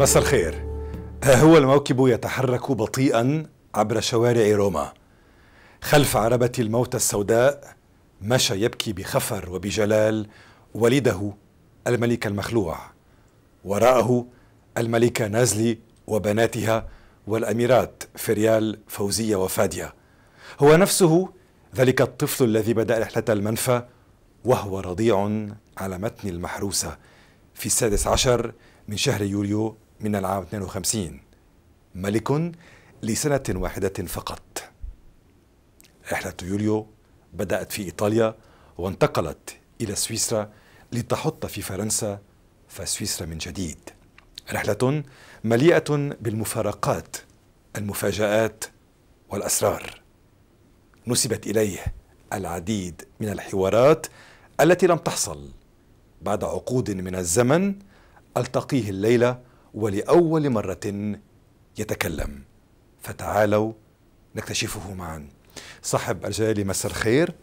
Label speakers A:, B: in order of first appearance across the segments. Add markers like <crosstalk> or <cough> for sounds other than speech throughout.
A: مساء الخير ها أه، هو الموكب يتحرك بطيئا عبر شوارع روما خلف عربة الموت السوداء مشى يبكي بخفر وبجلال والده الملك المخلوع وراءه الملكة نازلي وبناتها والأميرات فريال فوزية وفادية هو نفسه ذلك الطفل الذي بدأ رحلة المنفى وهو رضيع على متن المحروسة في السادس عشر من شهر يوليو من العام 52 ملك لسنة واحدة فقط رحلة يوليو بدأت في إيطاليا وانتقلت إلى سويسرا لتحط في فرنسا فسويسرا من جديد رحلة مليئة بالمفارقات المفاجآت والأسرار نسبت إليه العديد من الحوارات التي لم تحصل بعد عقود من الزمن ألتقيه الليلة ولأول مرة يتكلم فتعالوا نكتشفه معا صاحب الجلاله مساء الخير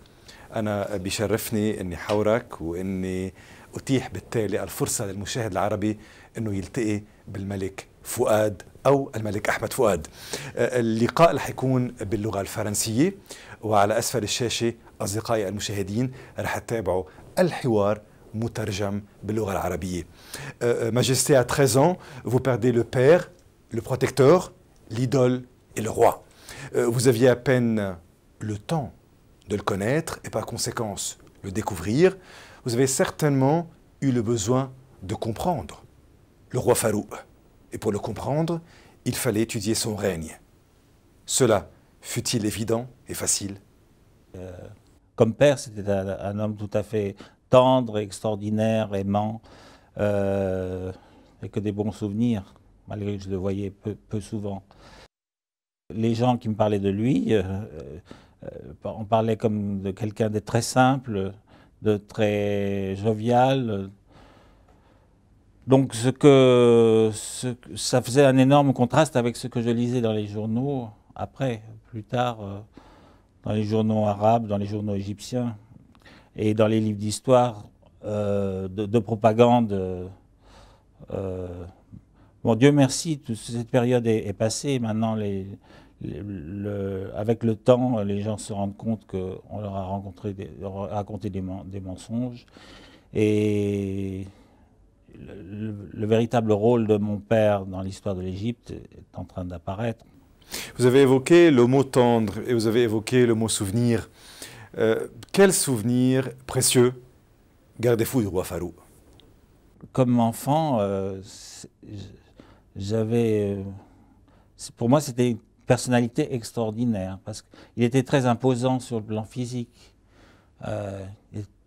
A: أنا بيشرفني أني حورك وأني أتيح بالتالي الفرصة للمشاهد العربي أنه يلتقي بالملك فؤاد أو الملك أحمد فؤاد آه، اللقاء رح يكون باللغة الفرنسية وعلى أسفل الشاشة أصدقائي المشاهدين رح تتابعوا الحوار belor al-arabiyye العربية euh, euh, Majesté, à 13 ans, vous perdez le père, le protecteur, l'idole et le roi. Euh, vous aviez à peine le temps de le connaître et par conséquence le découvrir. Vous avez certainement eu le besoin de comprendre le roi Farouk. Et pour le comprendre, il fallait étudier son règne. Cela fut-il évident et facile
B: Comme père, c'était un, homme tout à fait tendre, extraordinaire, aimant, euh, et que des bons souvenirs, malgré que je le voyais peu, souvent. Les gens qui me parlaient de lui, euh, euh, on parlait comme de quelqu'un de très simple, de très jovial. Donc ce que, ça faisait un énorme contraste avec ce que je lisais dans les journaux après, plus tard, dans les journaux arabes, dans les journaux égyptiens et dans les livres d'histoire euh, de, propagande. Euh, euh, bon, Dieu merci, toute cette période est, passée. Maintenant, les, le, avec le temps, les gens se rendent compte qu'on leur a rencontré raconté des, mensonges. Et le, le véritable rôle de mon père dans l'histoire de l'Égypte est en train d'apparaître.
A: Vous avez évoqué le mot tendre et vous avez évoqué le mot souvenir. Euh, quel souvenir précieux gardez-vous du roi Farouk
B: Comme enfant, euh, j'avais. Euh, pour moi, c'était une personnalité extraordinaire parce qu'il était très imposant sur le plan physique.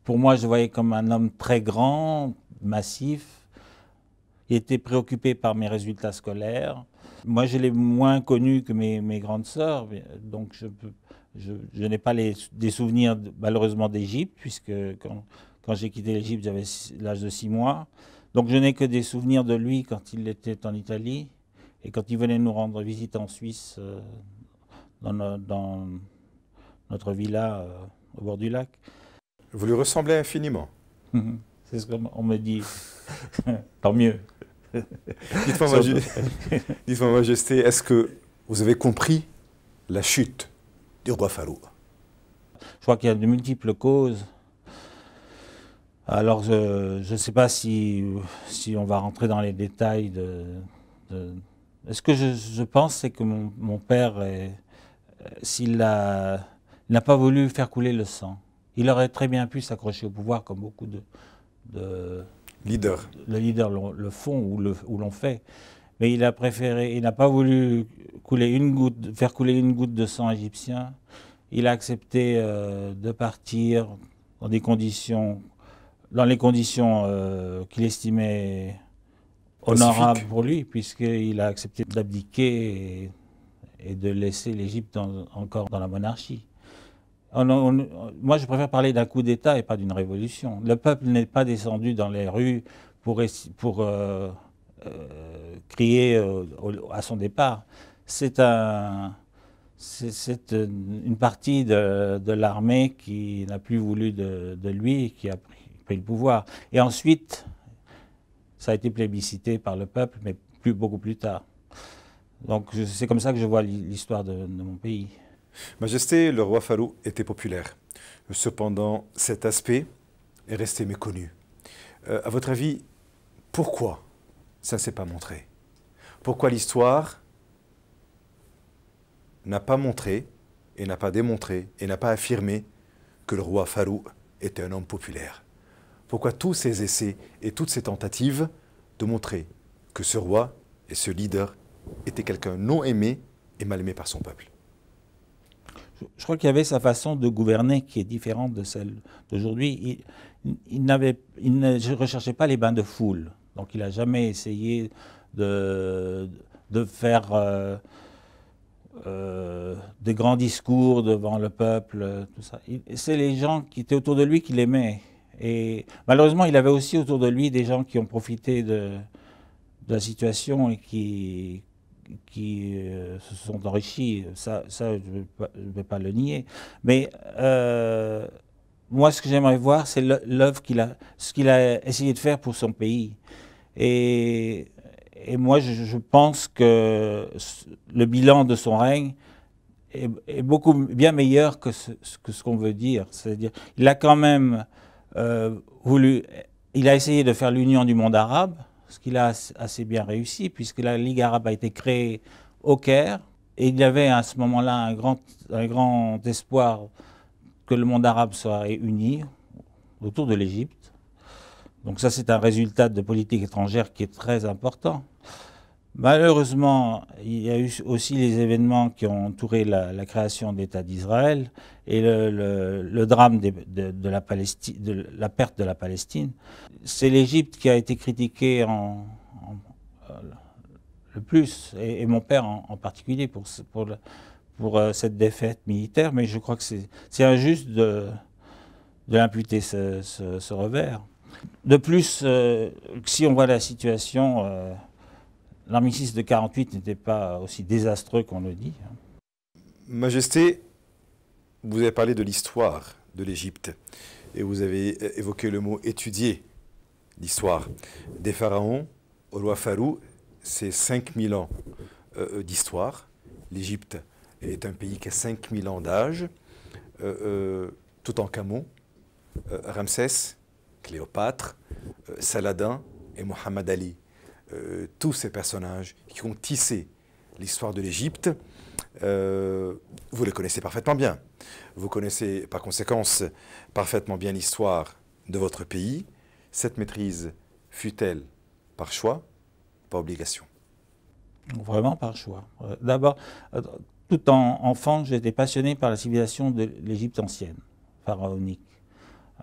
B: pour moi, je voyais comme un homme très grand, massif. Il était préoccupé par mes résultats scolaires. Moi, je l'ai moins connu que mes, mes grandes sœurs, donc je peux je, n'ai pas des souvenirs malheureusement d'Égypte, puisque quand, j'ai quitté l'Égypte, j'avais l'âge de six mois. Donc je n'ai que des souvenirs de lui quand il était en Italie et quand il venait nous rendre visite en Suisse, euh, dans, notre villa euh, au bord du lac. Vous lui ressemblez infiniment. Mhm. C'est ce qu'on me dit. <laughs> Tant mieux. Dites-moi,
A: <laughs> Majesté, est-ce que vous avez compris la chute je crois qu'il y a
B: de multiples causes. Alors, je ne sais pas si, on va rentrer dans les détails de. Ce que je, je pense, c'est que mon, père, s'il n'a pas voulu faire couler le sang, il aurait très bien pu s'accrocher au pouvoir comme beaucoup de, leaders le leader le, le font ou l'ont fait mais il a préféré, il n'a pas voulu couler une goutte, faire couler une goutte de sang égyptien. Il a accepté euh, de partir dans des conditions, dans les conditions euh, qu'il estimait honorables pour lui, puisqu'il a accepté d'abdiquer et, de laisser l'Égypte encore dans la monarchie. moi, je préfère parler d'un coup d'État et pas d'une révolution. Le peuple n'est pas descendu dans les rues pour, pour euh, euh, crié euh, à son départ. C'est un, une partie de, l'armée qui n'a plus voulu de, lui qui a pris, le pouvoir. Et ensuite, ça a été plébiscité par le peuple, mais beaucoup plus tard. Donc c'est comme
A: ça que je vois l'histoire de, mon pays. Majesté, le roi Fallou était populaire. Cependant, cet aspect est resté méconnu. Euh, à votre avis, pourquoi ça ne s'est pas montré. Pourquoi l'histoire n'a pas montré et n'a pas démontré et n'a pas affirmé que le roi Farouk était un homme populaire Pourquoi tous ces essais et toutes ces tentatives de montrer que ce roi et ce leader était quelqu'un non aimé et mal aimé par son peuple je crois qu'il y avait sa façon de gouverner qui est
B: différente de celle d'aujourd'hui. il ne recherchait pas les bains de foule. Donc il n'a jamais essayé de, de faire euh, euh, des grands discours devant le peuple, ça. C'est les gens qui étaient autour de lui qu'il aimait. Et malheureusement, il avait aussi autour de lui des gens qui ont profité de, la situation et qui, qui euh, se sont enrichis. Ça, je ne vais pas le nier. Mais moi, ce que j'aimerais voir, c'est l'œuvre qu'il a, ce qu'il a essayé de faire pour son pays. Et, moi, je, pense que le bilan de son règne est, beaucoup bien meilleur que ce qu'on ce veut dire. C'est-à-dire, il a quand même euh, voulu, il a essayé de faire l'union du monde arabe, ce qu'il a assez bien réussi, puisque la Ligue arabe a été créée au Caire, et il y avait à ce moment-là un grand, un grand espoir que le monde arabe soit uni autour de l'Égypte. Donc ça, c'est un résultat de politique étrangère qui est très important. Malheureusement, il y a eu aussi les événements qui ont entouré la, la création d'État d'Israël et le, drame de, la de, la perte de la Palestine. C'est l'Égypte qui a été critiquée en, euh, le plus, et, mon père en, particulier, pour, pour, pour, euh, cette défaite militaire, mais je crois que c'est injuste de, l'imputer ce revers. De plus, euh, si on voit la situation, euh, l'armistice de 48 n'était pas aussi désastreux qu'on le dit. Hein.
A: Majesté, vous avez parlé de l'histoire de l'Égypte et vous avez évoqué le mot étudier l'histoire des pharaons au roi Farou, c'est 5000 ans euh, d'histoire. L'Égypte est un pays qui a 5000 ans d'âge. tout en Camon, Ramsès, Cléopâtre, euh, Saladin et Mohamed Ali. Euh, tous ces personnages qui ont tissé l'histoire de l'Égypte, euh, vous les connaissez parfaitement bien. Vous connaissez par conséquence parfaitement bien l'histoire de votre pays. Cette maîtrise fut-elle par choix, par obligation
B: Vraiment par choix. D'abord, tout en enfant, j'étais passionné par la civilisation de l'Égypte ancienne, pharaonique.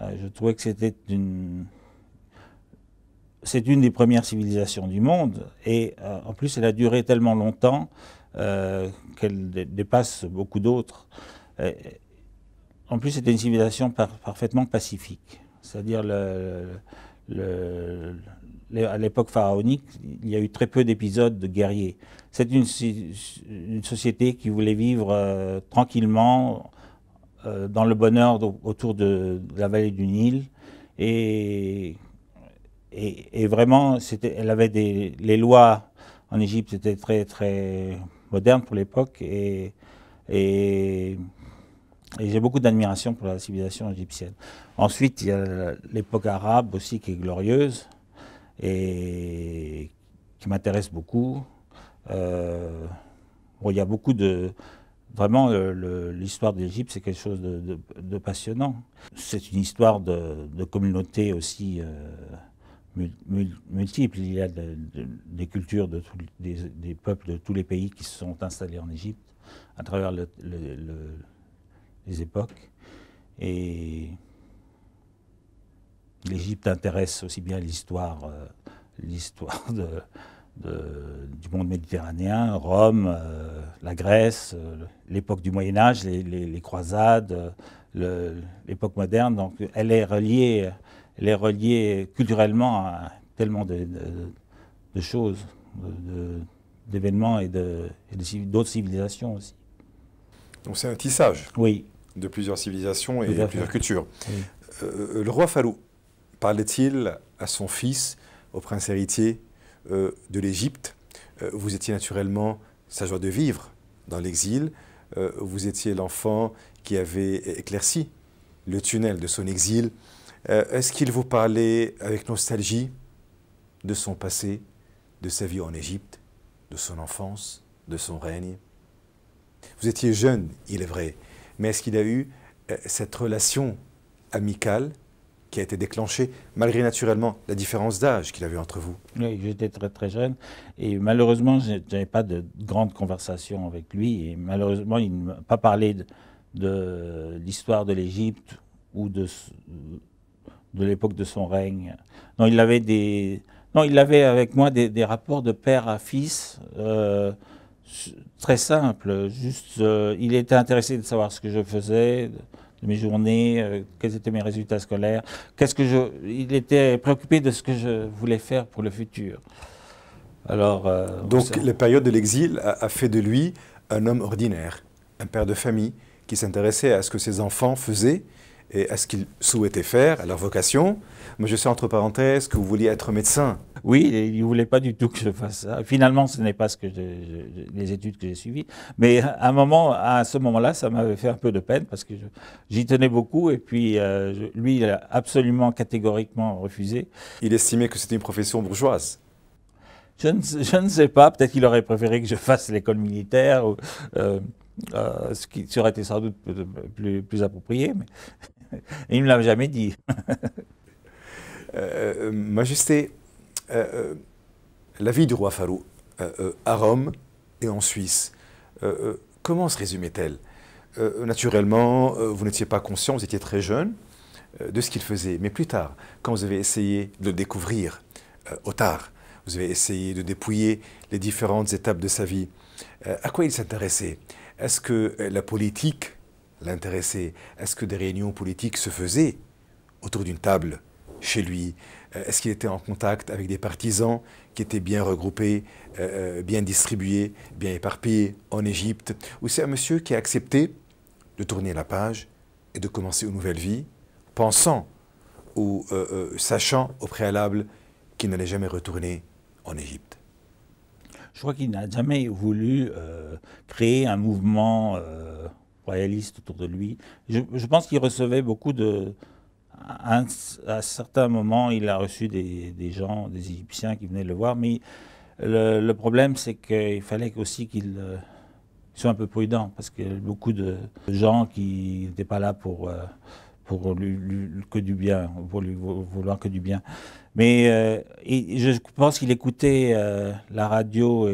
B: Euh, je trouvais que c'était une... C'est une des premières civilisations du monde et euh, en plus elle a duré tellement longtemps euh, qu'elle dépasse beaucoup d'autres. En plus, c'était une civilisation parfaitement pacifique. C'est-à-dire, le, à l'époque pharaonique, il y a eu très peu d'épisodes de guerriers. C'est une, une, société qui voulait vivre tranquillement, euh, dans le bonheur autour de, la vallée du Nil. Et, et, vraiment vraiment, elle avait des, les lois en Égypte étaient très, très modernes pour l'époque. Et, et, j'ai beaucoup d'admiration pour la civilisation égyptienne. Ensuite, il y a l'époque arabe aussi qui est glorieuse et qui m'intéresse beaucoup. Euh, il y a beaucoup de, Vraiment, euh, l'histoire d'Égypte, c'est quelque chose de, passionnant. C'est une histoire de, communauté aussi euh, multiple. Il y a des cultures de des, peuples de tous les pays qui se sont installés en Égypte à travers les époques. Et l'Égypte intéresse aussi bien l'histoire, euh, l'histoire de du monde méditerranéen, Rome, euh, la Grèce, euh, l'époque du Moyen Âge, les, croisades, euh, l'époque moderne. Donc elle est reliée, elle est reliée culturellement à tellement de, choses, d'événements et d'autres
A: civilisations aussi. Donc c'est un tissage oui. de plusieurs civilisations et de plusieurs cultures. le roi Fallou parlait-il à son fils, au prince héritier, euh, de l'Égypte, euh, vous étiez naturellement sa joie de vivre dans l'exil, euh, vous étiez l'enfant qui avait éclairci le tunnel de son exil. Est-ce qu'il vous parlait avec nostalgie de son passé, de sa vie en Égypte, de son enfance, de son règne Vous étiez jeune, il est vrai, mais est-ce qu'il a eu cette relation amicale qui a été déclenché malgré naturellement la différence d'âge qu'il avait entre vous.
B: Oui, j'étais très très jeune et malheureusement, je n'avais pas de grande conversation avec lui et malheureusement, il ne m'a pas parlé de, l'histoire de l'Égypte ou de, de l'époque de son règne. Non, il avait, des, non, il avait avec moi des, rapports de père à fils. Euh, très simples. juste euh, il était intéressé de savoir ce que je faisais, mes journées, euh, quels étaient mes résultats scolaires, qu'est-ce que je, il était préoccupé de ce que je voulais faire pour
A: le futur. Alors, euh, Donc la période de l'exil a, fait de lui un homme ordinaire, un père de famille qui s'intéressait à ce que ses enfants faisaient et à ce qu'ils souhaitaient faire, à leur vocation. Moi, je sais entre parenthèses que vous vouliez être médecin. Oui, il ne voulait pas du tout que je fasse ça. Finalement, ce n'est pas ce que les études que j'ai suivies.
B: Mais à, un moment, à ce moment-là, ça m'avait fait un peu de peine parce que j'y tenais beaucoup. Et puis, euh, lui, il a absolument catégoriquement refusé. Il estimait que c'était une profession bourgeoise. Je ne, sais pas. Peut-être qu'il aurait préféré que je fasse l'école militaire. Euh, euh, ce qui aurait été sans doute plus, plus approprié. Mais
A: il ne me l'a jamais dit. <laughs> Euh, euh, majesté, euh, euh, la vie du roi Farouk à Rome et en Suisse, comment se résumait-elle Naturellement, vous n'étiez pas conscient, vous étiez très jeune de ce qu'il faisait. Mais plus tard, quand vous avez essayé de le découvrir au tard, vous avez essayé de dépouiller les différentes étapes de sa vie, à quoi il s'intéressait Est-ce que la politique l'intéressait. Est-ce que des réunions politiques se faisaient autour d'une table chez lui euh, Est-ce qu'il était en contact avec des partisans qui étaient bien regroupés, euh, euh, bien distribués, bien éparpillés en Égypte Ou c'est un monsieur qui a accepté de tourner la page et de commencer une nouvelle vie, pensant ou sachant au préalable qu'il n'allait jamais retourner en Égypte
B: Je crois qu'il n'a jamais voulu créer un mouvement royalistes autour de lui. Je, pense qu'il recevait beaucoup de... À, certains moments, il a reçu des, gens, des Égyptiens qui venaient le voir, mais le, problème, c'est qu'il fallait aussi qu'il euh, soit un peu prudent, parce qu'il y avait beaucoup de gens qui n'étaient pas là pour... Euh, pour lui, que du bien, pour lui vouloir que du bien. Mais euh, je pense qu'il écoutait la radio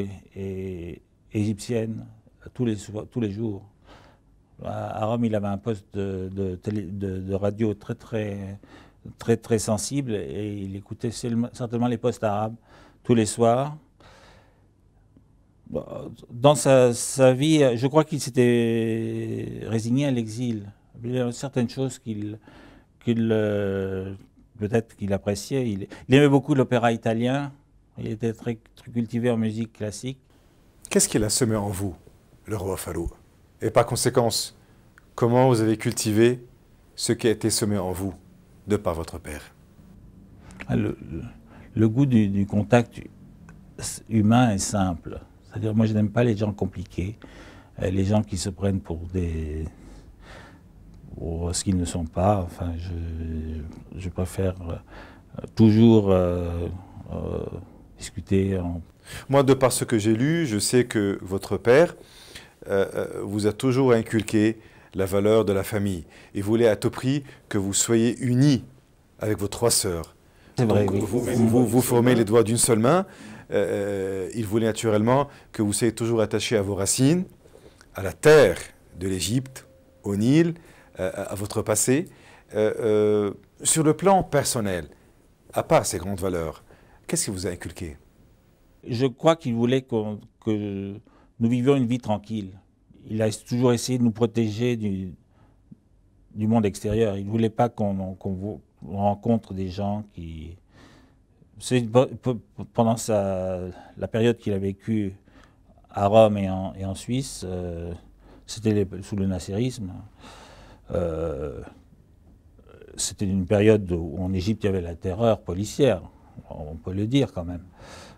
B: égyptienne tous les, tous les jours à, Rome, il avait un poste de, radio très, très, très, très sensible et il écoutait certainement les postes arabes tous les soirs. Dans sa, vie, je crois qu'il s'était résigné à l'exil. Il y a certaines choses qu'il, qu'il euh, peut-être qu'il appréciait. Il, aimait beaucoup l'opéra italien. Il était très, cultivé en musique classique. Qu'est-ce qu'il a semé en vous,
A: le roi Farouk et par conséquence, comment vous avez cultivé ce qui a été semé en vous de par votre Père
B: ah, le, goût du, contact humain est simple. C'est-à-dire, moi, je n'aime pas les gens compliqués, euh, les gens qui se prennent pour des. ce qu'ils ne sont pas. Enfin, je, préfère euh, toujours euh,
A: discuter. En... Moi, de par ce que j'ai lu, je sais que votre père euh, euh, vous a toujours inculqué la valeur de la famille et voulait à tout prix que vous soyez unis avec vos trois sœurs. C'est vrai. Vous, vous, formez les doigts d'une seule main. Euh, il voulait naturellement que vous soyez toujours attachés à vos racines, à la terre de l'Égypte, au Nil, à votre passé. sur le plan personnel, à part ces grandes valeurs, qu'est-ce qu'il
B: vous a inculqué Je crois qu'il voulait que nous vivions une vie tranquille. Il a toujours essayé de nous protéger du, monde extérieur. Il ne voulait pas qu'on rencontre des gens qui... Pendant la période qu'il a vécue à Rome et en, Suisse, euh, c'était sous le nasserisme. Euh, c'était une période où en Égypte il y avait la terreur policière, on peut le dire quand même.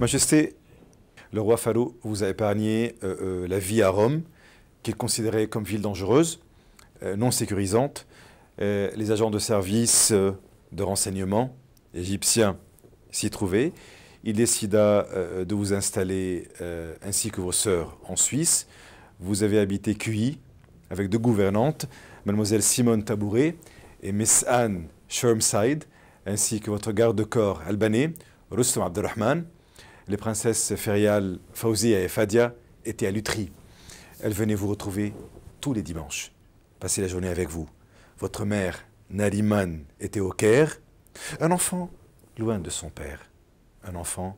A: Majesté, le roi Phalo vous a épargné euh, euh, la vie à Rome, qu'il considérait comme ville dangereuse, euh, non sécurisante. les agents de service de renseignement égyptiens s'y trouvaient. Il décida de vous installer ainsi que vos sœurs en Suisse. Vous avez habité QI avec deux gouvernantes, mademoiselle Simone Tabouret et Miss Anne Shermside, ainsi que votre garde-corps albanais, Rustam Abdelrahman les princesses Ferial, Fauzi et Fadia étaient à l'utri. Elles venaient vous retrouver tous les dimanches, passer la journée avec vous. Votre mère, Naliman, était au Caire. Un enfant loin de son père. Un enfant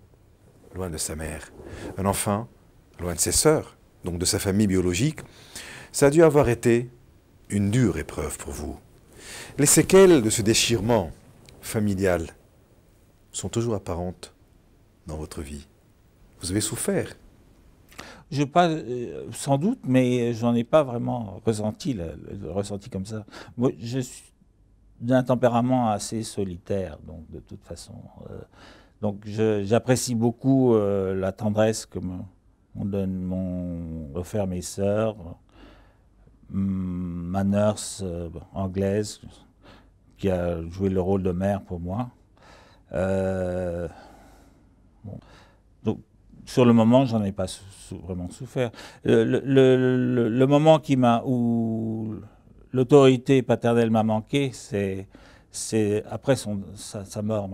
A: loin de sa mère. Un enfant loin de ses sœurs, donc de sa famille biologique. Ça a dû avoir été une dure épreuve pour vous. Les séquelles de ce déchirement familial sont toujours apparentes dans votre vie Vous avez souffert
B: je pas, euh, sans doute,
A: mais j'en ai
B: pas vraiment ressenti ressenti comme ça. Moi, je suis d'un tempérament assez solitaire, donc de toute façon. Euh, donc j'apprécie beaucoup euh, la tendresse que me, on donne mon offert mes sœurs, mm, ma nurse anglaise qui a joué le rôle de mère pour moi. Bon. Donc, sur le moment, j'en ai pas vraiment souffert. Euh, le, moment qui m'a où l'autorité paternelle m'a manqué, c'est c'est après son, sa, mort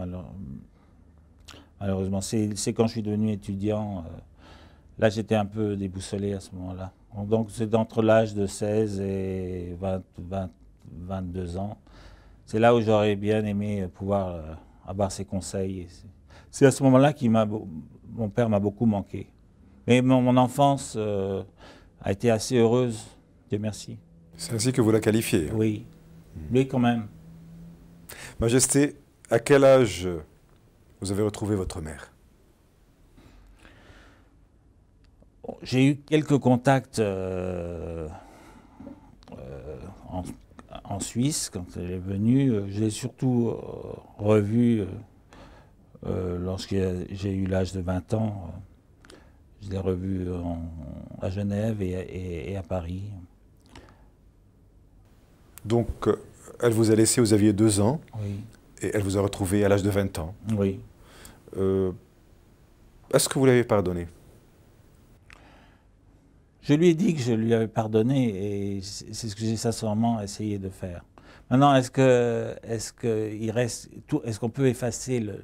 B: malheureusement. C'est quand je suis devenu étudiant. Euh, là, j'étais un peu déboussolé à ce moment-là. Donc, c'est entre l'âge de 16 et 20, 22 ans. C'est là où j'aurais bien aimé pouvoir euh, avoir ses conseils c'est à ce moment-là que mon père m'a beaucoup manqué. Mais mon, enfance euh, a été assez heureuse,
A: Dieu merci. C'est ainsi que vous la qualifiez. Hein. Oui, lui quand même. Majesté, à quel âge vous avez retrouvé votre mère J'ai eu quelques contacts euh,
B: euh, en, en, Suisse quand elle est venue. J'ai surtout revu euh, lorsque j'ai eu l'âge de 20 ans, euh, je l'ai revu à Genève et, à Paris.
A: Donc, euh, elle vous a laissé, vous aviez deux ans, et elle vous a retrouvé à l'âge de 20 ans. Oui. Est-ce que vous l'avez pardonné Je lui ai dit que je lui avais
B: pardonné, et c'est ce que j'ai sincèrement essayé de faire. Maintenant, est que, que reste, est-ce qu'on peut effacer le,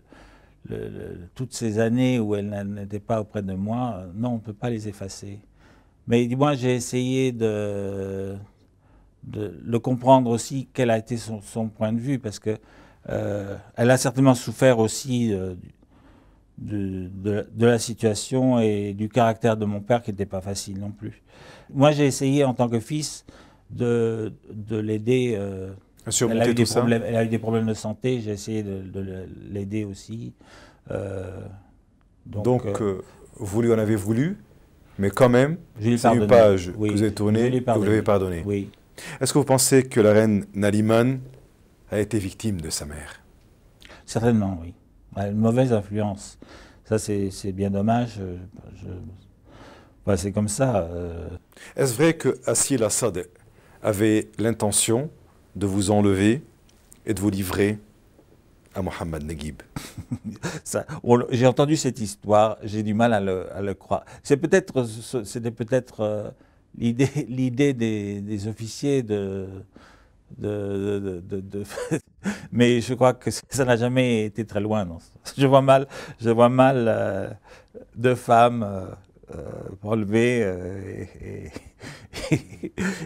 B: toutes ces années où elle n'était pas auprès de moi, euh, non, on ne peut pas les effacer. Mais moi, j'ai essayé de, le comprendre aussi, quel a été son, point de vue, parce que euh, elle a certainement souffert aussi euh, de, la situation et du caractère de mon père qui n'était pas facile non plus. Moi, j'ai essayé en tant que fils de, l'aider elle a, eu des problèmes, elle a eu des problèmes de santé, j'ai essayé de, l'aider aussi. Euh, donc, euh, euh,
A: vous lui en avez voulu, mais quand même, c'est une page que vous avez tournée vous l'avez pardonné. Oui. Est-ce que vous pensez que la reine Naliman a été victime de sa mère Certainement, oui. Elle a une
B: mauvaise influence. Ça, c'est bien
A: dommage. c'est comme ça. Est-ce vrai que Assil Assad avait l'intention de vous enlever et de vous livrer à Mohamed Naguib. <laughs> j'ai entendu cette histoire,
B: j'ai du mal à le, croire. C'est peut-être, c'était peut-être euh, l'idée, <laughs> des, officiers de, <laughs> mais je crois que ça n'a jamais été très loin. je vois mal, je vois mal euh, deux femmes. Euh, euh,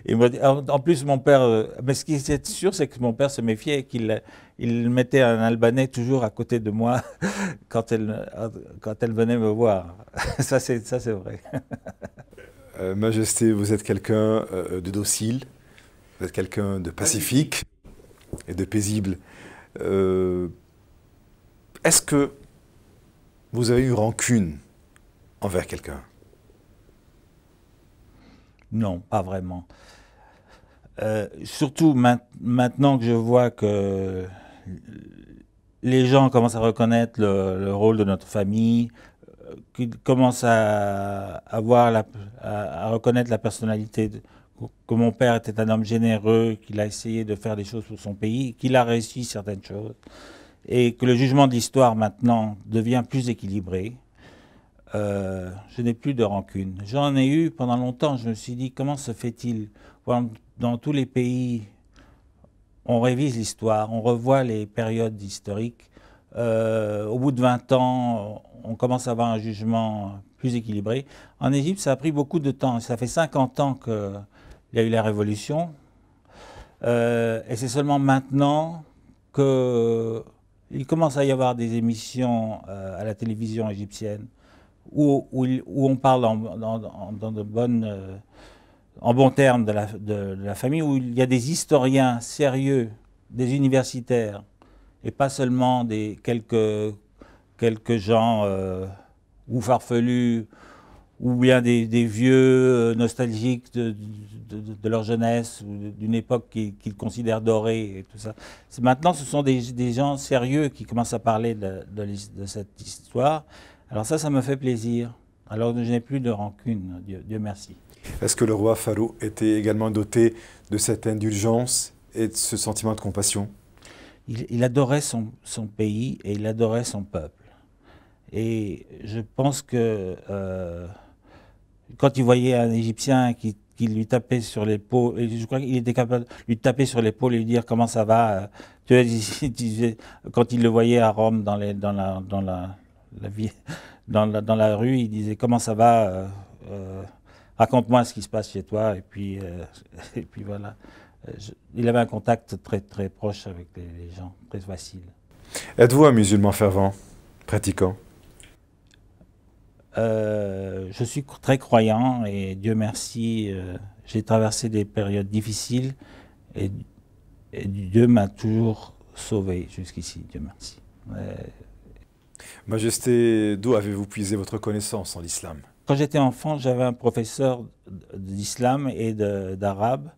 B: euh, <laughs> en, plus mon père, euh, mais ce qui est sûr c'est que mon père se méfiait et qu'il mettait un Albanais toujours à côté de moi <laughs> quand elle, venait me voir. <laughs> ça c'est vrai.
A: Majesté, vous êtes quelqu'un de docile, vous êtes quelqu'un de pacifique et de paisible. Est-ce que vous avez eu rancune envers quelqu'un
B: Non, pas vraiment. Euh, surtout maintenant que je vois que les gens commencent à reconnaître le, rôle de notre famille, qu'ils commencent à, avoir à, reconnaître la personnalité, que mon père était un homme généreux, qu'il a essayé de faire des choses pour son pays, qu'il a réussi certaines choses, et que le jugement de l'histoire maintenant devient plus équilibré. Euh, je n'ai plus de rancune. J'en ai eu pendant longtemps. Je me suis dit, comment se fait-il Dans tous les pays, on révise l'histoire, on revoit les périodes historiques. Euh, au bout de 20 ans, on commence à avoir un jugement plus équilibré. En Égypte, ça a pris beaucoup de temps. Ça fait 50 ans qu'il y a eu la révolution. Euh, et c'est seulement maintenant qu'il commence à y avoir des émissions à la télévision égyptienne où, on parle en, bons dans de bonnes, euh, en bon terme de la, famille, où il y a des historiens sérieux, des universitaires, et pas seulement des quelques, quelques gens euh, ou farfelus ou bien des, vieux euh, nostalgiques de, leur jeunesse ou d'une époque qu'ils considèrent dorée et tout ça. Maintenant, ce sont des, gens sérieux qui commencent à parler de, de cette histoire alors ça, ça me fait plaisir. Alors je n'ai plus de rancune, Dieu, merci.
A: Est-ce que le roi Pharaon était également doté de cette indulgence et de ce sentiment de compassion il, adorait son, son, pays et il adorait son peuple. Et je pense
B: que euh, quand il voyait un Égyptien qui, lui tapait sur l'épaule, je crois qu'il était capable de lui taper sur l'épaule et lui dire comment ça va. Tu <laughs> quand il le voyait à Rome dans, dans la, dans la la vie, <laughs> dans, la, rue, il disait comment ça va, euh, euh, raconte-moi ce qui se passe chez toi. Et puis, euh, <laughs> et puis voilà. il avait un contact très très proche avec les, gens, très facile.
A: Êtes-vous un musulman fervent, pratiquant
B: Je suis très croyant et Dieu merci, j'ai traversé des périodes difficiles et, Dieu m'a toujours sauvé
A: jusqu'ici, Dieu merci. Majesté, d'où avez-vous puisé votre connaissance en l'islam
B: Quand j'étais enfant, j'avais un professeur d'islam et d'arabe,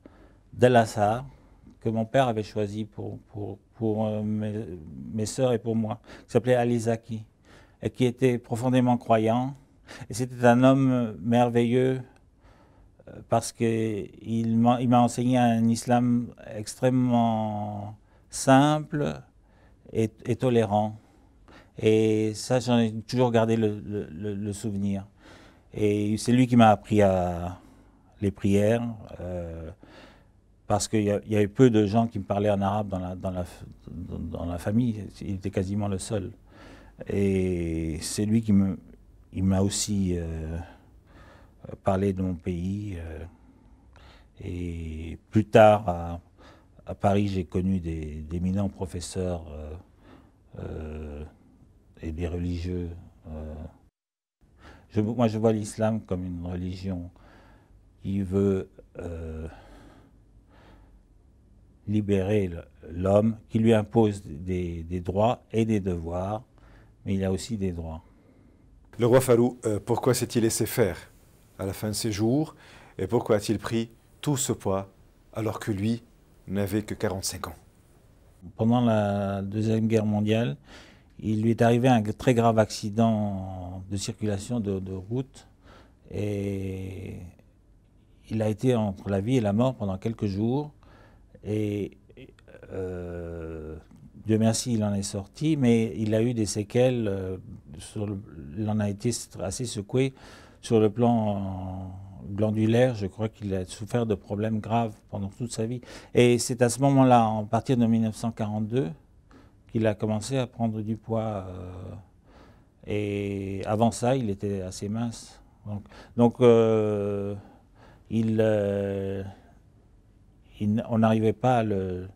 B: dal assar que mon père avait choisi pour, euh, mes, mes sœurs et pour moi, qui s'appelait Alizaki, et qui était profondément croyant. Et c'était un homme merveilleux euh, parce qu'il m'a enseigné un islam extrêmement simple et tolérant. Et ça, j'en ai toujours gardé le, souvenir. Et c'est lui qui m'a appris à les prières, euh, parce qu'il y, avait peu de gens qui me parlaient en arabe dans la, famille. Il était quasiment le seul. Et c'est lui qui m'a aussi euh, parlé de mon pays. Euh, et plus tard, à, Paris, j'ai connu des, professeurs et des religieux. Euh, je, moi, je vois l'islam comme une religion qui veut euh, libérer l'homme, qui lui impose
A: des, droits et des devoirs, mais il a aussi des droits. Le roi Farou, euh, pourquoi s'est-il laissé faire à la fin de ses jours et pourquoi a-t-il pris tout ce poids alors que lui n'avait que 45 ans Pendant la
B: Deuxième Guerre mondiale, il lui est arrivé un très grave accident de circulation de, route et il a été entre la vie et la mort pendant quelques jours. Et de euh, Dieu merci, il en est sorti, mais il a eu des séquelles. Euh, sur il en a été assez secoué sur le plan glandulaire. Je crois qu'il a souffert de problèmes graves pendant toute sa vie. Et c'est à ce moment-là, en partir de 1942, il a commencé à prendre du poids. Euh, et avant ça, il était assez mince. Donc, euh, il, euh, on n'arrivait pas à le,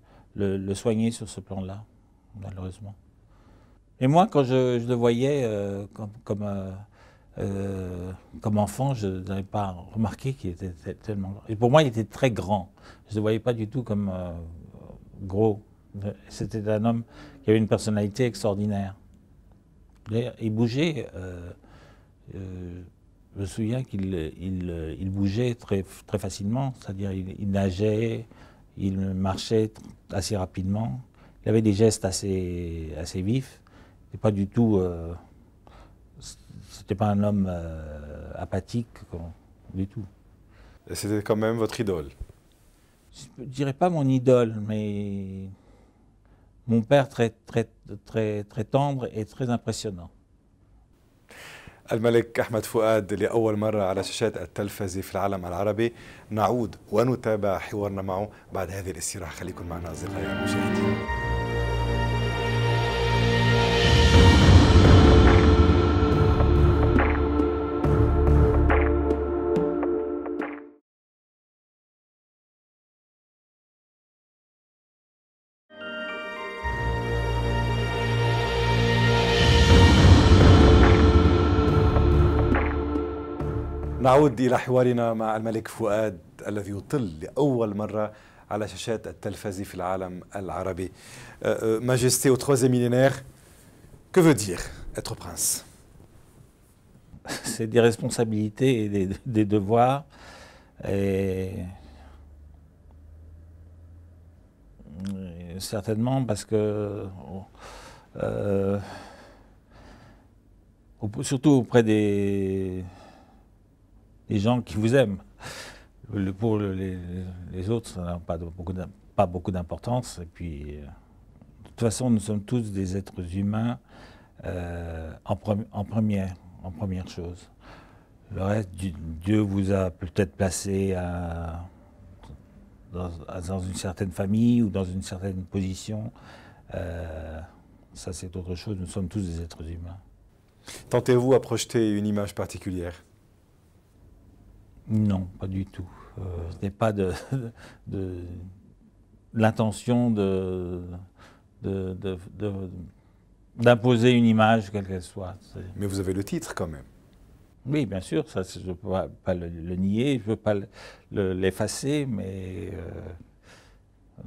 B: soigner sur ce plan-là, malheureusement. Et moi, quand je, le voyais comme, comme, enfant, je n'avais pas remarqué qu'il était tellement grand. Et pour moi, il était très grand. Je ne le voyais pas du tout comme gros. C'était un homme il avait une personnalité extraordinaire. Il bougeait. Euh, euh, je me souviens qu'il bougeait très, très facilement, c'est-à-dire il, nageait, il marchait assez rapidement. Il avait des gestes assez, assez vifs. Et pas du tout. Euh, c'était pas un homme apathique du tout.
A: C'était quand même votre idole.
B: Je ne dirais pas mon idole, mais mon père très, très, très, très tendre et très impressionnant.
A: الملك أحمد فؤاد لأول مرة على شاشات التلفزي في العالم العربي نعود ونتابع حوارنا معه بعد هذه الاستراحة خليكم معنا أصدقائي المشاهدين Nous allons faire un travail avec le malik Fouad, qui a été fait une heure dans la chachette de Telfazi dans l'Arabie. Majesté au troisième millénaire, que veut dire être prince
B: C'est des responsabilités et des devoirs. Certainement, parce que. Euh, surtout auprès des les gens qui vous aiment. pour les, autres, ça n'a pas, beaucoup d'importance. Et puis, euh, de toute façon, nous sommes tous des êtres humains euh, en, en, première, en première chose. Le reste, Dieu vous a peut-être placé à, dans, une certaine famille ou dans une certaine position. Euh, ça, c'est autre chose. Nous sommes tous des êtres humains.
A: Tentez-vous à projeter une image particulière
B: non, pas du tout. Euh, ce n'est pas de, <laughs> l'intention d'imposer une image, quelle qu'elle soit. Mais vous avez le titre quand même. Oui, bien sûr, ça, je ne peux pas, le, nier, je ne peux pas l'effacer, mais euh,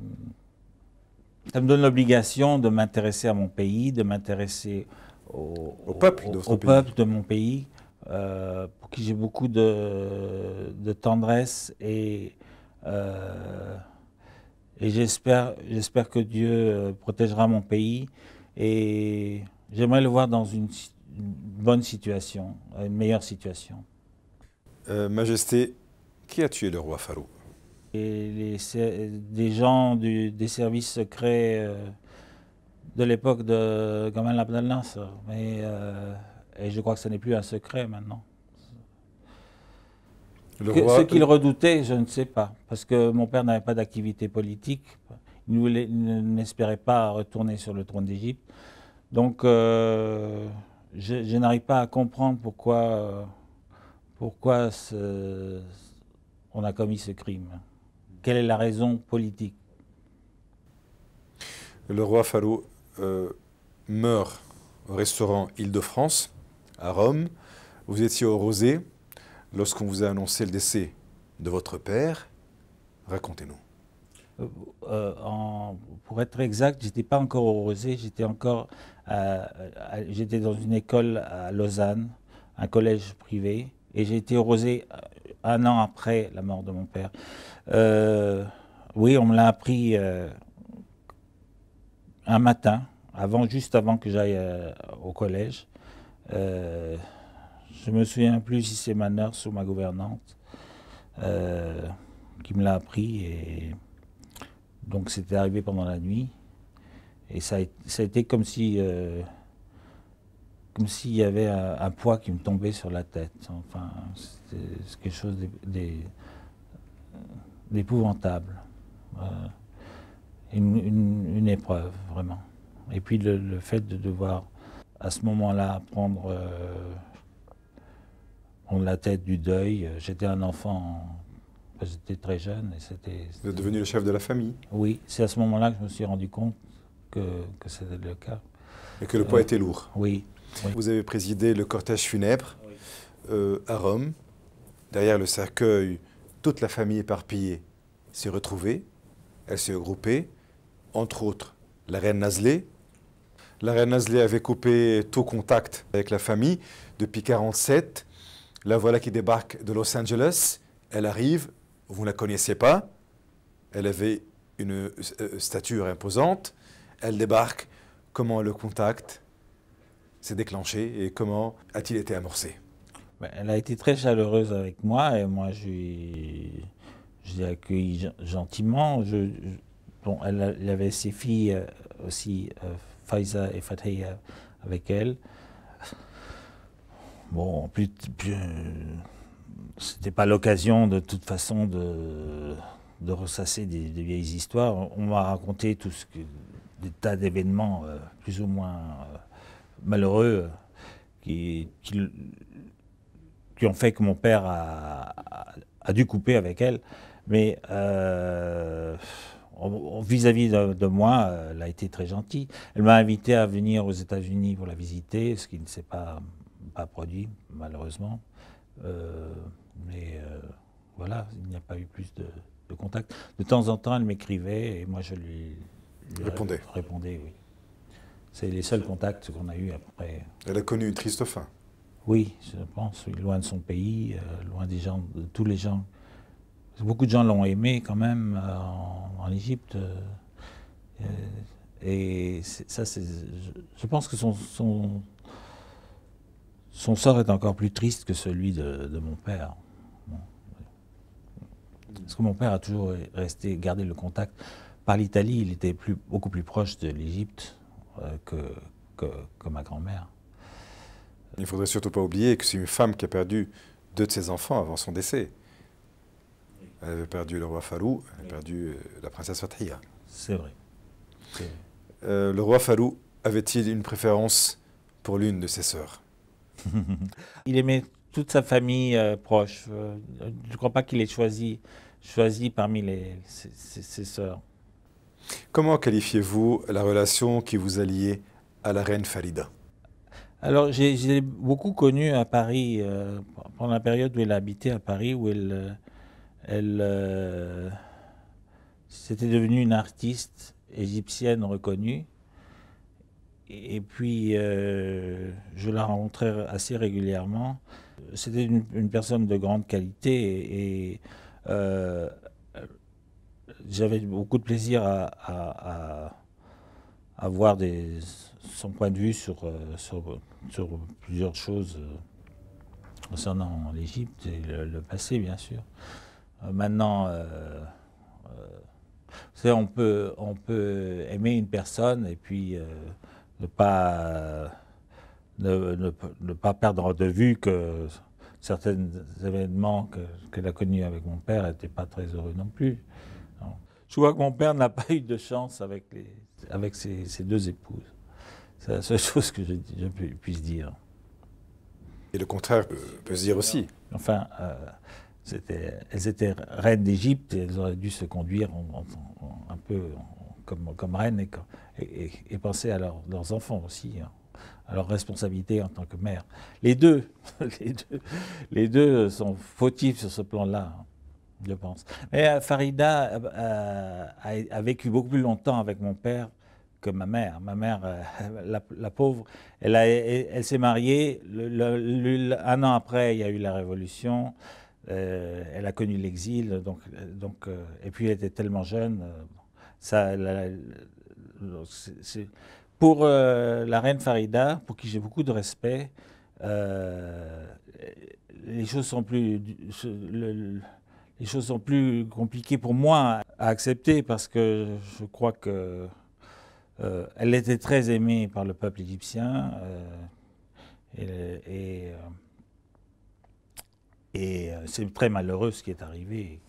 B: ça me donne l'obligation de m'intéresser à mon pays, de m'intéresser au peuple de mon pays. Euh, pour qui j'ai beaucoup de, tendresse et, euh, et j'espère, j'espère que Dieu euh, protégera mon pays et j'aimerais le voir dans une, bonne situation, une meilleure
A: situation. Majesté, qui a tué le roi Farouk
B: et les, des gens des services secrets de l'époque de Gamal Abdel Nasser. Mais et je crois que ce n'est plus un secret maintenant.
A: Ce qu'il
B: redoutait, je ne sais pas, parce que mon père n'avait pas d'activité politique, il n'espérait pas retourner sur le trône d'Égypte. Donc, euh, je, n'arrive pas à comprendre pourquoi, euh, pourquoi on a commis ce crime.
A: Quelle est la raison politique Le roi Fallot euh, meurt au restaurant Île-de-France à Rome. Vous étiez au Rosé lorsqu'on vous a annoncé le décès de votre père. Racontez-nous.
B: Euh, euh, pour être exact, j'étais pas encore au Rosé, j'étais encore, j'étais dans une école à Lausanne, un collège privé, et j'ai été au Rosé euh, un an après la mort de mon père. oui, on me l'a appris un matin, avant, juste avant que j'aille au collège. Euh, je me souviens plus si c'est ma nurse ou ma gouvernante euh, qui me l'a appris. Et donc c'était arrivé pendant la nuit. Et ça a, été comme si euh, comme s'il y avait un, poids qui me tombait sur la tête. Enfin, c'était quelque chose d'épouvantable. Une, épreuve, vraiment. Et puis le fait de devoir à ce moment-là prendre euh, prendre la tête du deuil. J'étais un enfant, j'étais très jeune et c'était.
A: Vous êtes devenu le chef de la famille. Oui, c'est à ce moment-là que je me suis rendu compte que, que c'était le cas. Et que le poids euh, était lourd. Oui, Vous avez présidé le cortège funèbre euh, à Rome. Derrière le cercueil, toute la famille éparpillée s'est retrouvée. Elle s'est regroupée, entre autres la reine Nazlée, la reine avait coupé tout contact avec la famille depuis 1947. La voilà qui débarque de Los Angeles. Elle arrive, vous ne la connaissez pas. Elle avait une euh, stature imposante. Elle débarque. Comment le contact s'est déclenché et comment a-t-il été amorcé
B: ben, Elle a été très chaleureuse avec moi et moi je, l'ai accueillie gentiment. Je, elle, avait ses filles euh, aussi euh, Faiza et Fatih avec elle. Bon, plus, plus c'était pas l'occasion de toute façon de, ressasser des, vieilles histoires. On m'a raconté tout ce des tas d'événements euh, plus ou moins euh, malheureux qui, ont fait que mon père a, dû couper avec elle. Mais euh, vis-à-vis de, moi, euh, elle a été très gentille. Elle m'a invité à venir aux États-Unis pour la visiter, ce qui ne s'est pas, produit, malheureusement. Euh, mais euh, voilà, il n'y a pas eu plus de, de, contact. De temps en temps, elle m'écrivait et moi, je lui, répondais. répondais oui. C'est les seuls contacts qu'on a eu après. Elle a connu une Oui, je pense, loin de son pays, loin des gens, de tous les gens Beaucoup de gens l'ont aimé quand même euh, en, Égypte. Euh, euh, et ça, je, pense que son, sort est encore plus triste que celui de, mon père. Parce que mon père a toujours resté, gardé le contact. Par l'Italie, il était plus, beaucoup plus proche de l'Égypte que, que, ma grand-mère.
A: Il ne faudrait surtout pas oublier que c'est une femme qui a perdu deux de ses enfants avant son décès. Elle avait perdu le roi Farou, elle avait perdu euh, la princesse Fatia. C'est vrai. Euh, le roi Farou avait-il une préférence pour l'une de ses sœurs <laughs>
B: Il aimait toute sa famille euh, proche. je ne crois pas qu'il ait choisi, choisi parmi les,
A: ses, sœurs. Comment qualifiez-vous la relation qui vous alliait à la reine Farida
B: Alors, j'ai beaucoup connu à Paris, pendant la période où elle habitait à Paris, où elle, elle, s'était euh, devenue une artiste égyptienne reconnue. Et puis, euh, je la rencontrais assez régulièrement. C'était une, personne de grande qualité et, euh, j'avais beaucoup de plaisir à, à, voir son point de vue sur, plusieurs choses concernant l'Égypte et le passé, bien sûr. Euh, maintenant, euh, euh, on, peut, on peut aimer une personne et puis ne, pas, ne, pas perdre de vue que certains événements qu'elle a connus avec mon père n'étaient pas très heureux non plus. Je vois que mon père n'a <laughs> pas eu de chance avec, les, avec ses, deux épouses. C'est la seule <laughs> chose que je, puisse dire. Et le contraire peut, se dire aussi. Enfin, elles étaient reines d'Égypte et elles auraient dû se conduire un peu comme, comme reines et, et, penser à leurs enfants aussi, hein, à leurs responsabilités en tant que mères. <laughs> Les deux, les deux, sont fautifs sur ce plan-là, je pense. Mais euh, Farida euh, euh, a, vécu beaucoup plus longtemps avec mon père que ma mère. Ma mère, <laughs> la, pauvre, elle, s'est mariée. un an après, il y a eu la révolution. Euh, elle a connu l'exil, donc, donc, euh, et puis elle était tellement jeune. Euh, ça, pour la reine Farida, pour qui j'ai beaucoup de respect, les choses sont plus, les choses sont plus compliquées pour moi à accepter parce que je crois que elle était très aimée par le peuple égyptien et, et
A: et euh, c'est très malheureux ce qui est arrivé.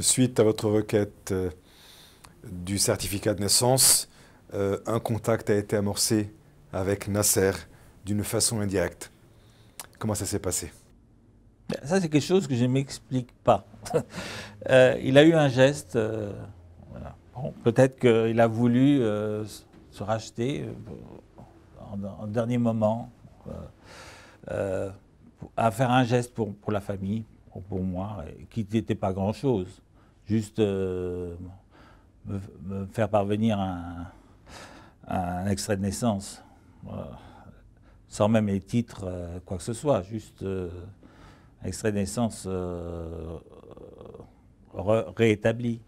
A: Suite à votre requête euh, du certificat de naissance, euh, un contact a été amorcé avec Nasser d'une façon indirecte. Comment ça s'est passé
B: ben, Ça, c'est quelque chose que je ne m'explique pas. <laughs> il a eu un geste. Peut-être qu'il a voulu se racheter en, en, dernier moment à faire un geste pour, la famille, pour, moi, qui n'était pas grand-chose. Juste euh, me, faire parvenir un, extrait de naissance, euh, sans même les titres, euh, quoi que ce soit, juste un extrait de naissance réétabli.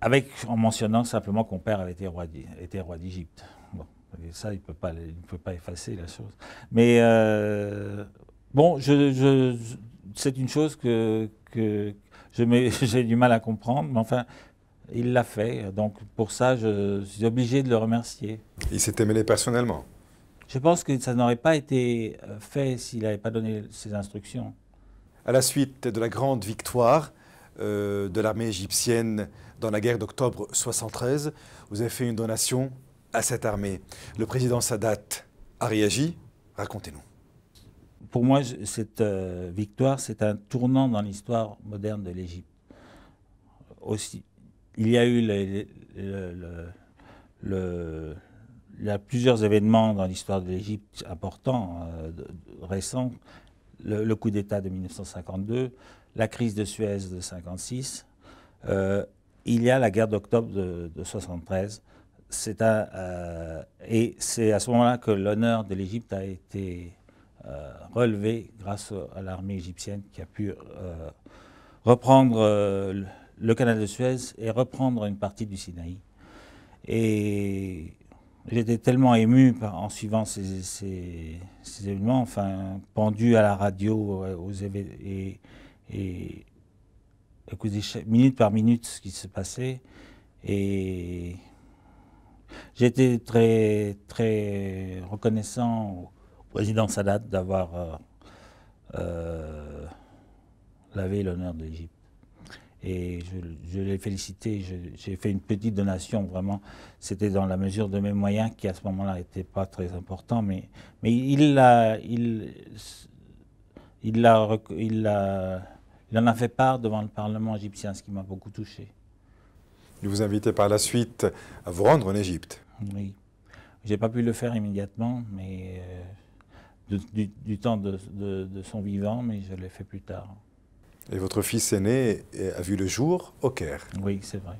B: avec, en mentionnant simplement qu'on père avait été roi d'Égypte. Et ça, il ne peut, pas, pas effacer la chose. Mais euh, bon, je, c'est une chose que, <laughs> j'ai du mal à comprendre, mais enfin, il l'a fait. Donc pour ça, je,
A: suis obligé de le remercier. Il s'était mêlé personnellement
B: Je pense que ça n'aurait pas été euh, fait s'il n'avait pas donné ses instructions.
A: À la suite de la grande victoire euh, de l'armée égyptienne dans la guerre d'octobre 73, vous avez fait une donation à cette armée. Le président Sadat a réagi. Racontez-nous. Pour moi, cette euh, victoire, c'est un tournant dans l'histoire moderne
B: de l'Égypte. il y a eu plusieurs événements dans l'histoire de l'Égypte importants, euh, récents. Le, coup d'État de 1952, la crise de Suez de 1956. Euh, il y a la guerre d'octobre de, 1973 c'est à, euh, et c'est à ce moment-là que l'honneur de l'Égypte a été euh, relevé grâce à l'armée égyptienne qui a pu euh, reprendre le canal de Suez et reprendre une partie du Sinaï. Et j'étais tellement ému en suivant ces, événements, enfin, pendu à la radio aux et, et écouter minute par minute ce qui se passait. Et J'étais très, très reconnaissant au président Sadat d'avoir euh, euh, lavé l'honneur de l'Égypte. Et je, l'ai félicité, j'ai fait une petite donation, vraiment. C'était dans la mesure de mes moyens, qui à ce moment-là n'était pas très important, mais, il il en a fait part devant le Parlement égyptien, ce qui m'a beaucoup touché
A: vous inviter par la suite à vous rendre en Égypte. Oui. J'ai pas pu le faire immédiatement, mais euh,
B: du, temps de, son vivant, mais je l'ai fait plus tard.
A: Et votre fils aîné a vu le jour au Caire. Oui, c'est vrai.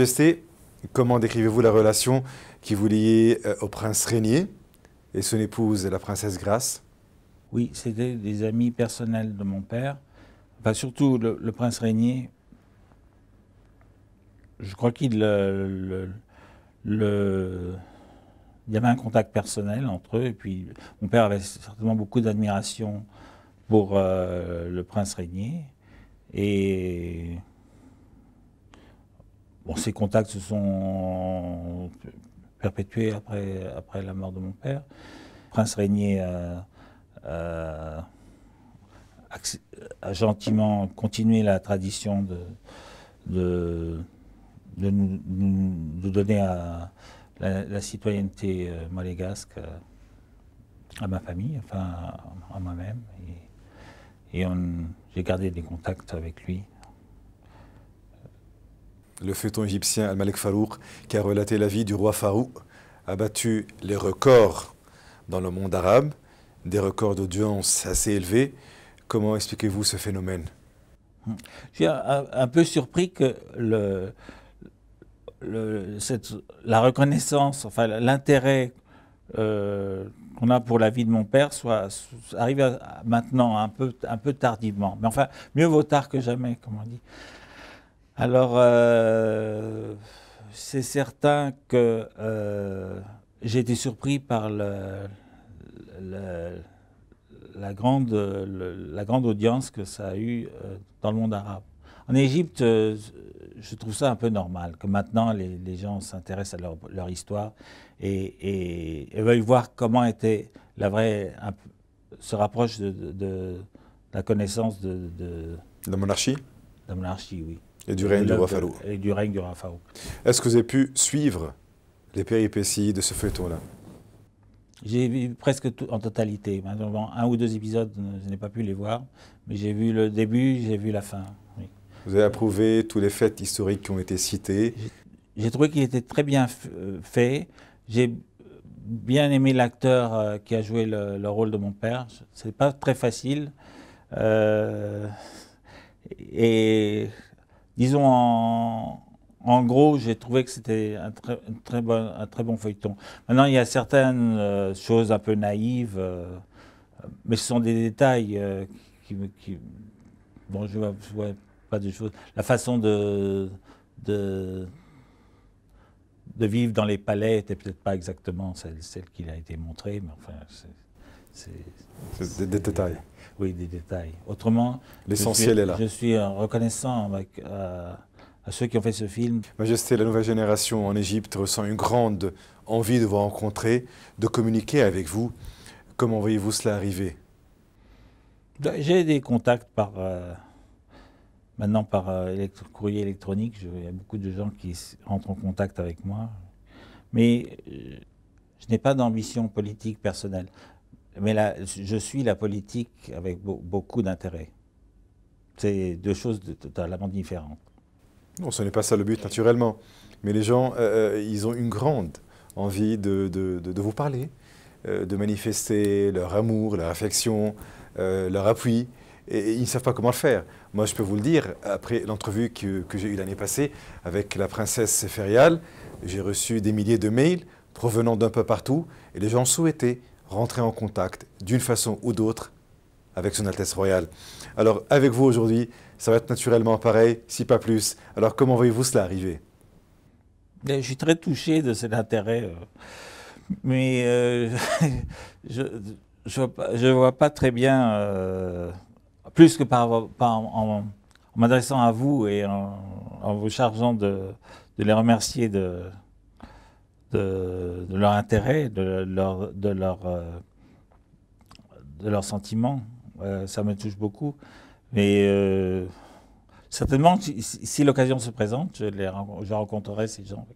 A: Majesté, comment décrivez-vous la relation qui vous liait euh, au prince Régnier et son épouse, la princesse Grace Oui, c'était des amis personnels de mon père. Enfin, surtout le, prince Régnier.
B: Je crois qu'il euh, le, y avait un contact personnel entre eux. Et puis, mon père avait certainement beaucoup d'admiration pour euh, le prince Régnier. Et Bon, ces contacts se sont perpétués après, la mort de mon père. Prince Régnier euh, euh, a, gentiment continué la tradition de, nous, donner la, citoyenneté euh, malégasque à ma famille, enfin à, moi-même.
A: et j'ai gardé des contacts avec lui le feuilleton égyptien Al-Malik Farouk, qui a relaté la vie du roi Farouk, a battu les records dans le monde arabe, des records d'audience assez élevés. Comment expliquez-vous ce phénomène
B: Je suis un, peu surpris que le, la reconnaissance, enfin l'intérêt euh, qu'on a pour la vie de mon père soit, arrivé arrive maintenant un peu tardivement. Mais enfin, mieux vaut tard que jamais, comme on dit. Alors, euh, c'est certain que euh, j'ai été surpris par le, la, grande, la grande audience que ça a eu euh, dans le monde arabe. En Égypte, je trouve ça un peu normal, que maintenant les, gens s'intéressent à leur, histoire et, et, voir comment était la vraie, se rapproche de, de la connaissance de, de... La monarchie La monarchie,
A: oui. Et du règne du Rafaou. Et du règne du Est-ce que vous avez pu suivre les péripéties de ce feuilleton-là
B: J'ai vu presque tout en totalité. Maintenant, un ou deux épisodes, euh, je n'ai pas pu les voir, mais j'ai vu le début, j'ai vu la fin.
A: Vous avez approuvé tous les faits historiques qui ont été cités
B: J'ai trouvé qu'il était très bien euh, fait. J'ai bien aimé l'acteur euh, qui a joué le, rôle de mon père. C'est pas très facile. et disons, en, gros, j'ai trouvé que c'était un, très bon, un très bon feuilleton. Maintenant, il y a certaines euh, choses un peu naïves, euh, mais ce sont des détails euh, qui, Bon, je vois, pas de choses. La façon de, de, de, vivre dans les palais n'était peut-être pas exactement celle, celle qu'il a été montrée, mais enfin, c'est. C'est des détails des détails. Autrement, l'essentiel est là. Je suis reconnaissant
A: avec, euh, à ceux qui ont fait ce film. Majesté, la nouvelle génération en Égypte ressent une grande envie de vous rencontrer, de communiquer avec vous. Comment voyez-vous cela arriver
B: ben, J'ai des contacts par euh, maintenant par euh, courrier électronique. il y a beaucoup de gens qui rentrent en contact avec moi, mais je n'ai pas d'ambition politique personnelle mais là, je suis
A: la politique avec beaucoup d'intérêt. C'est deux choses totalement différentes. Non, ce n'est pas ça le but, naturellement. Mais les gens, euh, euh, ils ont une grande envie de, de, vous parler, euh, de manifester leur amour, leur affection, leur appui. Et, ils ne savent pas comment le faire. Moi, je peux vous le dire, après l'entrevue que, que j'ai eue l'année passée avec la princesse Ferial, j'ai reçu des milliers de mails provenant d'un peu partout, et les gens souhaitaient rentrer en contact d'une façon ou d'autre avec Son Altesse Royale. Alors avec vous aujourd'hui, ça va être naturellement pareil, si pas plus. Alors comment voyez-vous cela arriver
B: ben, Je suis très touché de cet intérêt, euh, mais euh, <laughs> je ne vois pas très bien, euh, plus que par, en, m'adressant à vous et en, en vous chargeant de, de les remercier de, de, leur intérêt, de leur, de leur, euh, de leurs sentiments. Euh, ça me touche beaucoup. Mais euh, certainement, si, l'occasion se présente, je, je rencontrerai ces gens.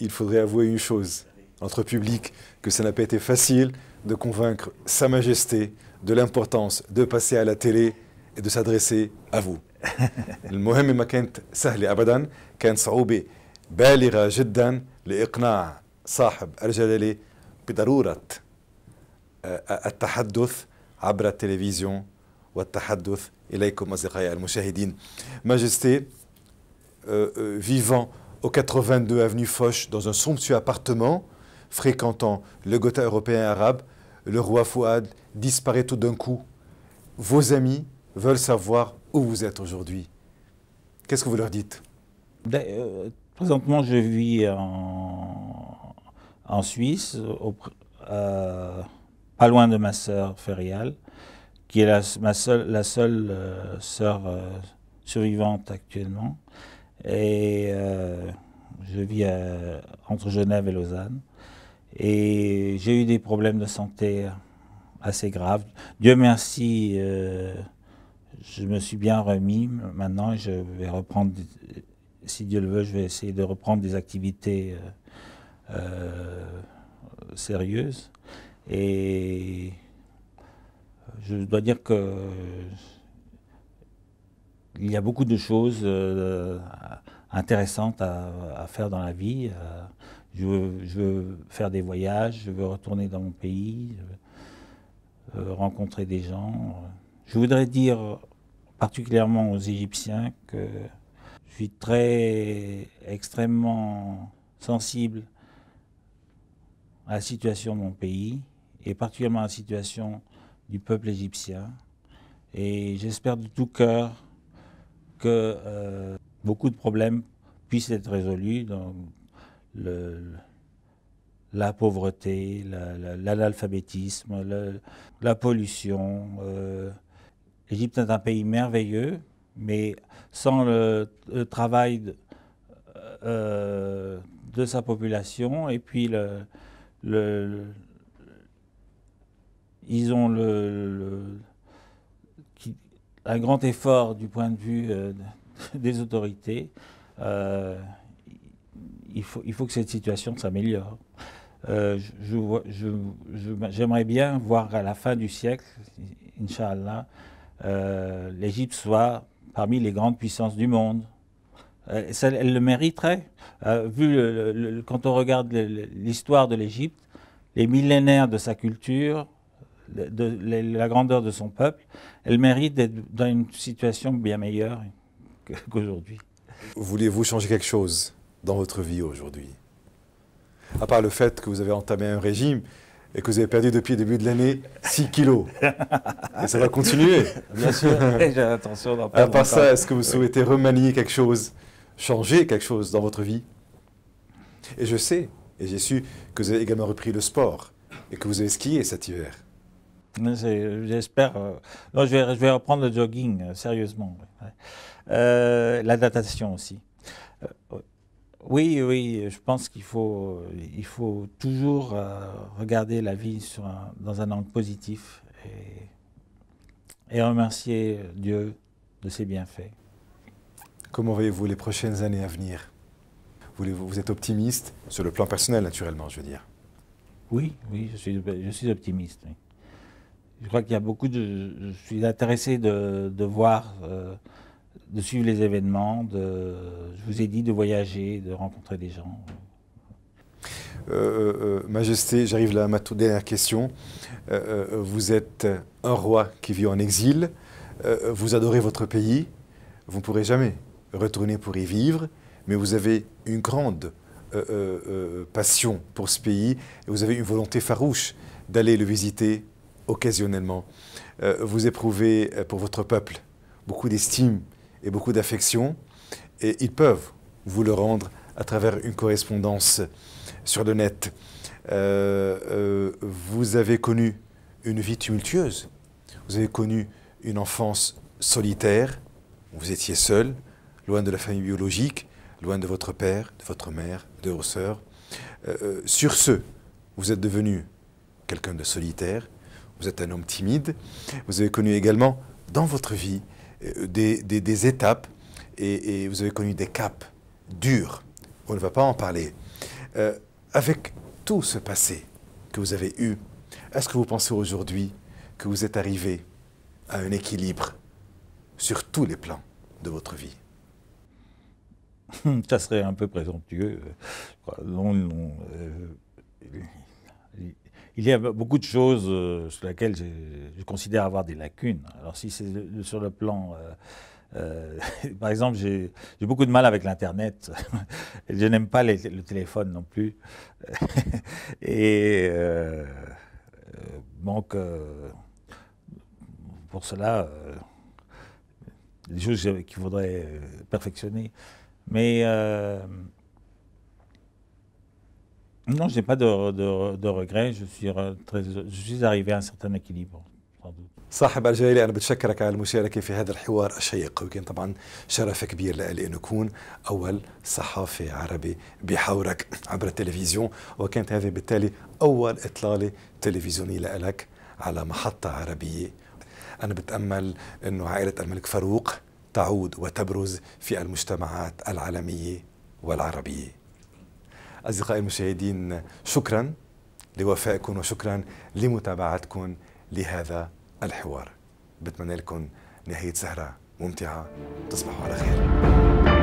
A: Il, faudrait avouer une chose, entre public, que ça n'a pas été facile de convaincre Sa Majesté de l'importance de passer à la télé et de s'adresser à vous. <laughs> Le لإقناع صاحب الجدل بضرورة التحدث عبر التلفزيون والتحدث إليكم أصدقائي المشاهدين Majesté euh، euh، vivant au 82 avenue Foch dans un somptueux appartement fréquentant le Gotha européen arabe, le roi Fouad disparaît tout d'un coup. Vos amis veulent savoir où vous êtes aujourd'hui. Qu'est-ce que vous leur dites ben, euh, Présentement, je vis en,
B: Suisse, pas loin de ma sœur Ferial, qui est la, seule, la seule euh, sœur euh, survivante actuellement. Et euh, je vis entre Genève et Lausanne. Et j'ai eu des problèmes de santé assez graves. Dieu merci, je me suis bien remis maintenant je vais reprendre si Dieu le veut, je vais essayer de reprendre des activités euh, euh, sérieuses. Et je dois dire que il y a beaucoup de choses euh, intéressantes à, faire dans la vie. je, veux, faire des voyages, je veux retourner dans mon pays, rencontrer des gens. Je voudrais dire particulièrement aux Égyptiens que suis très extrêmement sensible à la situation de mon pays et particulièrement à la situation du peuple égyptien. Et j'espère de tout cœur que euh, beaucoup de problèmes puissent être résolus dans le, la pauvreté, l'analphabétisme, la, pollution. L'Égypte euh, est un pays merveilleux mais sans le, travail euh, de, sa population, et puis le, ils ont le, un grand effort du point de vue euh, des autorités. Euh, il, faut, il faut que cette situation s'améliore. J'aimerais bien voir à la fin du siècle, Inch'Allah, l'Égypte soit parmi les grandes puissances du monde. Euh, elle le mériterait. Euh, vu quand on regarde l'histoire de l'Égypte, les millénaires de sa culture, la grandeur de son peuple, elle mérite d'être dans une situation bien meilleure
A: qu'aujourd'hui. Voulez-vous changer quelque chose dans votre vie aujourd'hui À part le fait que vous avez entamé un régime, et que vous avez perdu depuis le début de l'année 6 kilos. et ça va continuer. Bien sûr, <laughs> j'ai l'intention d'en parler. À part ça, est-ce que vous souhaitez remanier quelque chose, changer quelque chose dans votre vie Et je sais, et j'ai su que vous avez également repris le sport et que vous avez skié cet hiver.
B: J'espère. Euh, non, je vais, je vais, reprendre le jogging, euh, sérieusement. Euh, la datation aussi. Oui, oui, je pense qu'il faut, il faut toujours euh, regarder la vie sur dans un angle positif
A: et, remercier Dieu de ses bienfaits. Comment voyez-vous les prochaines années à venir vous, êtes optimiste sur le plan personnel, naturellement, je veux dire. Oui, oui, je suis, optimiste. Je
B: crois qu'il y a beaucoup de. Je suis intéressé de, voir. Euh, de suivre les événements, de, je vous ai dit, de voyager, de rencontrer des gens.
A: Euh, euh, euh, Majesté, j'arrive là à ma toute dernière question. vous êtes un roi qui vit en exil, vous adorez votre pays, vous ne pourrez jamais retourner pour y vivre, mais vous avez une grande passion pour ce pays et vous avez une volonté farouche d'aller le visiter occasionnellement. vous éprouvez pour votre peuple beaucoup d'estime, et beaucoup d'affection. Et ils peuvent vous le rendre à travers une correspondance sur le net. Euh, euh, vous avez connu une vie tumultueuse. Vous avez connu une enfance solitaire. Vous étiez seul, loin de la famille biologique, loin de votre père, de votre mère, de vos sœurs. Euh, sur ce, vous êtes devenu quelqu'un de solitaire. Vous êtes un homme timide. Vous avez connu également dans votre vie euh, des, étapes et, vous avez connu des caps durs. On ne va pas en parler. Euh, avec tout ce passé que vous avez eu, est-ce que vous pensez aujourd'hui que vous êtes arrivé à un équilibre sur tous les plans de votre vie <laughs> Ça serait un peu présomptueux. Euh, non,
B: il y a beaucoup de choses euh, sur lesquelles je, considère avoir des lacunes. Alors si c'est sur le plan... Euh, euh, <laughs> par exemple, j'ai beaucoup de mal avec l'Internet. <laughs> je n'aime pas le téléphone non plus. <laughs> Et euh, donc, pour cela, des choses qu'il faudrait perfectionner. Mais Non, je n'ai pas de, de, de regrets. Je suis, très, je suis arrivé à un certain équilibre.
A: صاحب الجليلي انا بتشكرك على المشاركه في هذا الحوار الشيق وكان طبعا شرف كبير لي ان اكون اول صحافي عربي بحورك عبر التلفزيون وكانت هذه بالتالي اول اطلاله تلفزيونيه لك على محطه عربيه انا بتامل انه عائله الملك فاروق تعود وتبرز في المجتمعات العالميه والعربيه أصدقائي المشاهدين شكرا لوفائكم وشكرا لمتابعتكم لهذا الحوار بتمنى لكم نهاية سهرة ممتعة تصبحوا على خير